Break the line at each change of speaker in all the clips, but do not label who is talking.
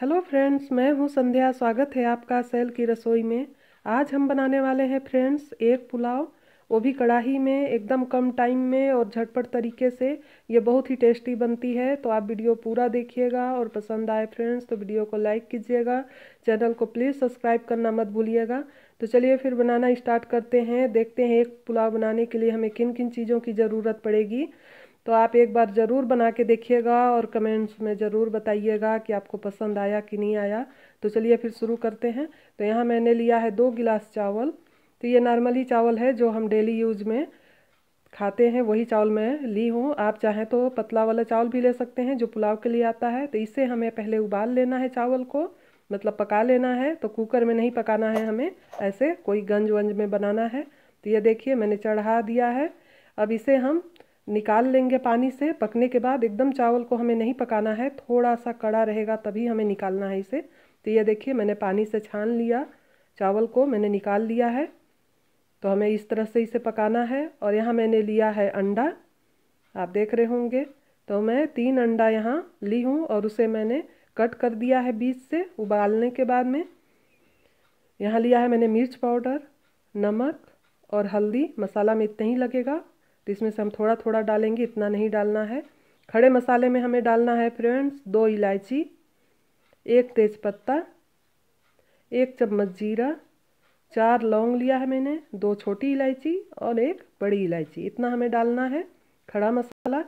hello friends मैं हूं संध्या स्वागत है आपका सेल की रसोई में आज हम बनाने वाले हैं फ्रेंड्स एक पुलाव वो भी कढ़ाई में एकदम कम टाइम में और झटपट तरीके से ये बहुत ही टेस्टी बनती है तो आप वीडियो पूरा देखिएगा और पसंद आए फ्रेंड्स तो वीडियो को लाइक कीजिएगा चैनल को प्लीज़ सब्सक्राइब करना मत भूलिएगा तो चलिए फिर बनाना स्टार्ट करते हैं देखते हैं एक पुलाव बनाने के लिए हमें किन किन चीज़ों की ज़रूरत पड़ेगी तो आप एक बार ज़रूर बना के देखिएगा और कमेंट्स में ज़रूर बताइएगा कि आपको पसंद आया कि नहीं आया तो चलिए फिर शुरू करते हैं तो यहाँ मैंने लिया है दो गिलास चावल तो ये नॉर्मली चावल है जो हम डेली यूज में खाते हैं वही चावल मैं ली हूँ आप चाहें तो पतला वाला चावल भी ले सकते हैं जो पुलाव के लिए आता है तो इसे हमें पहले उबाल लेना है चावल को मतलब पका लेना है तो कुकर में नहीं पकाना है हमें ऐसे कोई गंज वंज में बनाना है तो ये देखिए मैंने चढ़ा दिया है अब इसे हम निकाल लेंगे पानी से पकने के बाद एकदम चावल को हमें नहीं पकाना है थोड़ा सा कड़ा रहेगा तभी हमें निकालना है इसे तो ये देखिए मैंने पानी से छान लिया चावल को मैंने निकाल लिया है तो हमें इस तरह से इसे पकाना है और यहाँ मैंने लिया है अंडा आप देख रहे होंगे तो मैं तीन अंडा यहाँ ली हूँ और उसे मैंने कट कर दिया है बीज से उबालने के बाद में यहाँ लिया है मैंने मिर्च पाउडर नमक और हल्दी मसाला में इतना ही लगेगा तो इसमें से हम थोड़ा थोड़ा डालेंगे इतना नहीं डालना है खड़े मसाले में हमें डालना है फ्रेंड्स दो इलायची एक तेज़पत्ता एक चम्मच जीरा चार लौंग लिया है मैंने दो छोटी इलायची और एक बड़ी इलायची इतना हमें डालना है खड़ा मसाला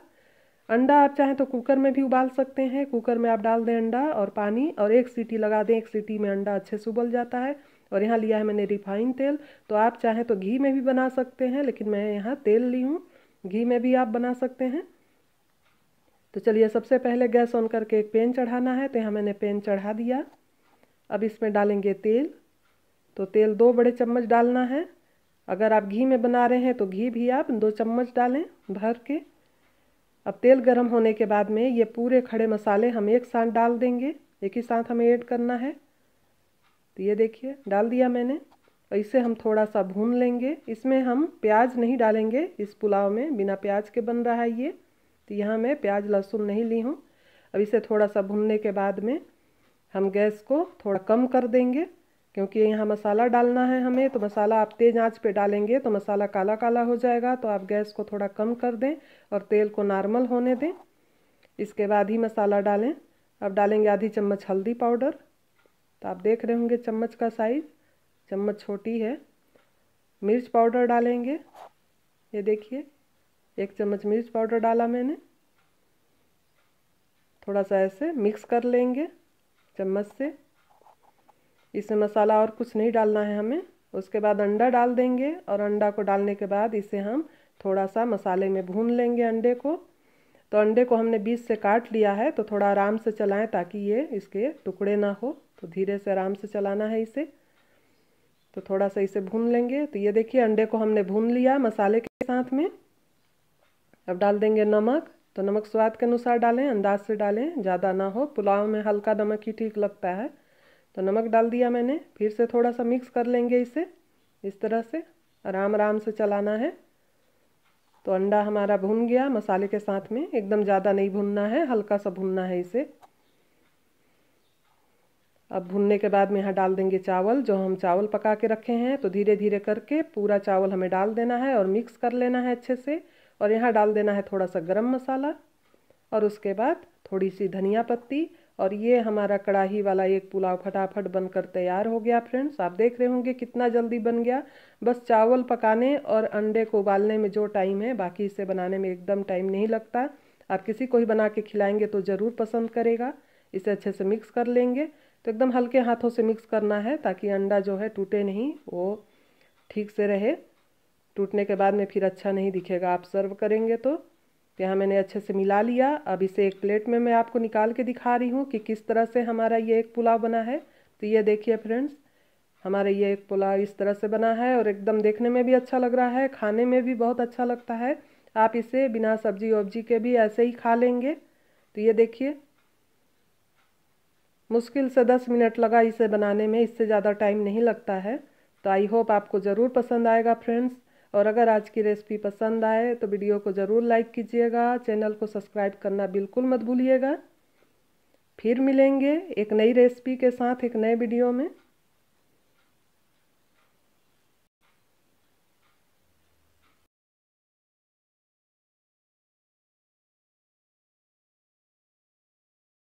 अंडा आप चाहें तो कुकर में भी उबाल सकते हैं कुकर में आप डाल दें अंडा और पानी और एक सीटी लगा दें एक सीटी में अंडा अच्छे से उबल जाता है और यहाँ लिया है मैंने रिफाइन तेल तो आप चाहें तो घी में भी बना सकते हैं लेकिन मैं यहाँ तेल ली हूँ घी में भी आप बना सकते हैं तो चलिए सबसे पहले गैस ऑन करके एक पेन चढ़ाना है तो यहाँ मैंने पेन चढ़ा दिया अब इसमें डालेंगे तेल तो तेल दो बड़े चम्मच डालना है अगर आप घी में बना रहे हैं तो घी भी आप दो चम्मच डालें भर के अब तेल गर्म होने के बाद में ये पूरे खड़े मसाले हम एक साथ डाल देंगे एक ही साथ हमें ऐड करना है तो ये देखिए डाल दिया मैंने इसे हम थोड़ा सा भून लेंगे इसमें हम प्याज नहीं डालेंगे इस पुलाव में बिना प्याज के बन रहा है ये तो यहाँ मैं प्याज लहसुन नहीं ली हूँ अब इसे थोड़ा सा भूनने के बाद में हम गैस को थोड़ा कम कर देंगे क्योंकि यहाँ मसाला डालना है हमें तो मसाला आप तेज़ आँच पे डालेंगे तो मसाला काला काला हो जाएगा तो आप गैस को थोड़ा कम कर दें और तेल को नॉर्मल होने दें इसके बाद ही मसाला डालें अब डालेंगे आधी चम्मच हल्दी पाउडर तो आप देख रहे होंगे चम्मच का साइज़ चम्मच छोटी है मिर्च पाउडर डालेंगे ये देखिए एक चम्मच मिर्च पाउडर डाला मैंने थोड़ा सा ऐसे मिक्स कर लेंगे चम्मच से इसे मसाला और कुछ नहीं डालना है हमें उसके बाद अंडा डाल देंगे और अंडा को डालने के बाद इसे हम थोड़ा सा मसाले में भून लेंगे अंडे को तो अंडे को हमने बीच से काट लिया है तो थोड़ा आराम से चलाएं ताकि ये इसके टुकड़े ना हो तो धीरे से आराम से चलाना है इसे तो थोड़ा सा इसे भून लेंगे तो ये देखिए अंडे को हमने भून लिया मसाले के साथ में अब डाल देंगे नमक तो नमक स्वाद के अनुसार डालें अंदाज से डालें ज़्यादा ना हो पुलाव में हल्का नमक ही ठीक लगता है तो नमक डाल दिया मैंने फिर से थोड़ा सा मिक्स कर लेंगे इसे इस तरह से आराम आराम से चलाना है तो अंडा हमारा भुन गया मसाले के साथ में एकदम ज़्यादा नहीं भुनना है हल्का सा भुनना है इसे अब भुनने के बाद में यहाँ डाल देंगे चावल जो हम चावल पका के रखे हैं तो धीरे धीरे करके पूरा चावल हमें डाल देना है और मिक्स कर लेना है अच्छे से और यहाँ डाल देना है थोड़ा सा गरम मसाला और उसके बाद थोड़ी सी धनिया पत्ती और ये हमारा कढ़ाही वाला एक पुलाव फटाफट बनकर तैयार हो गया फ्रेंड्स आप देख रहे होंगे कितना जल्दी बन गया बस चावल पकाने और अंडे को उबालने में जो टाइम है बाकी इसे बनाने में एकदम टाइम नहीं लगता आप किसी को ही बना के खिलाएंगे तो ज़रूर पसंद करेगा इसे अच्छे से मिक्स कर लेंगे तो एकदम हल्के हाथों से मिक्स करना है ताकि अंडा जो है टूटे नहीं वो ठीक से रहे टूटने के बाद में फिर अच्छा नहीं दिखेगा आप सर्व करेंगे तो तो यहाँ मैंने अच्छे से मिला लिया अब इसे एक प्लेट में मैं आपको निकाल के दिखा रही हूँ कि किस तरह से हमारा ये एक पुलाव बना है तो ये देखिए फ्रेंड्स हमारा ये एक पुलाव इस तरह से बना है और एकदम देखने में भी अच्छा लग रहा है खाने में भी बहुत अच्छा लगता है आप इसे बिना सब्जी वब्जी के भी ऐसे ही खा लेंगे तो ये देखिए मुश्किल से दस मिनट लगा इसे बनाने में इससे ज़्यादा टाइम नहीं लगता है तो आई होप आपको ज़रूर पसंद आएगा फ्रेंड्स और अगर आज की रेसिपी पसंद आए तो वीडियो को ज़रूर लाइक कीजिएगा चैनल को सब्सक्राइब करना बिल्कुल मत भूलिएगा फिर मिलेंगे एक नई रेसिपी के साथ एक नए वीडियो में